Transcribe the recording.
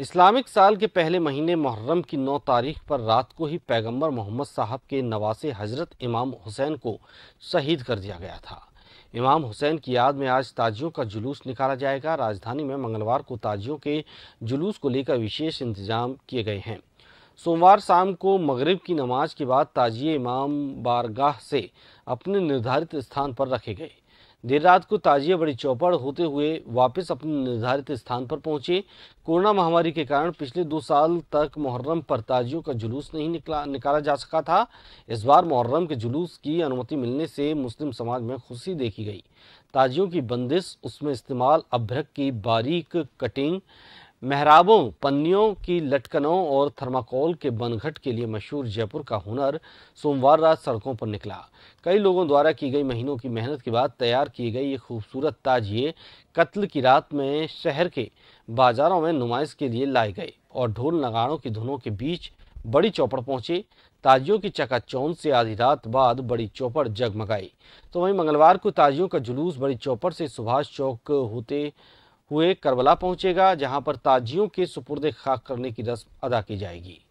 Islamic साल के पहले महीने मुहर्रम की 9 तारीख पर रात को ही पैगंबर मोहम्मद साहब के नवासे हजरत इमाम हुसैन को शहीद कर दिया गया था इमाम हुसैन की याद में आज ताजियों का जुलूस निकाला जाएगा राजधानी में मंगलवार को ताजियों के जुलूस को लेकर विशेष इंतजाम किए गए हैं सोमवार शाम को मगरिब की नमाज के बाद ताजिए इमाम बारगाह से अपने निर्धारित स्थान पर रखे गए देर रात को ताजिया बड़ी चौपड़ होते हुए वापस अपने निर्धारित स्थान पर पहुंचे कोरोना महामारी के कारण पिछले दो साल तक मुहर्रम पर ताजियों का जुलूस नहीं निकला निकाला जा सका था इस बार मुहर्रम के जुलूस की अनुमति मिलने से मुस्लिम समाज में खुशी देखी गई ताजियों की बंदिश उसमें इस्तेमाल अभ्रक की बारीक कटिंग मेहराबों पन्नियों की लटकनों और थर्माकोल के बनघट के लिए मशहूर जयपुर का हुनर सोमवार रात सड़कों पर निकला कई लोगों द्वारा की गई महीनों की मेहनत के बाद तैयार की गई ये खूबसूरत ताजिए कत्ल की रात में शहर के बाजारों में नुमाइश के लिए लाए गए और ढोल नगाड़ों की धुनों के बीच बड़ी चौपड़ पहुंचे ताजियों की चकाचौंध से आधी रात बाद बड़ी चौपड़ जगमगाई तो वहीं मंगलवार को ताजियों का जुलूस बड़ी चौपड़ से सुभाष चौक होते हुए करबला पहुंचेगा जहां पर ताजियों के सुपुर्द खाक करने की रस्म अदा की जाएगी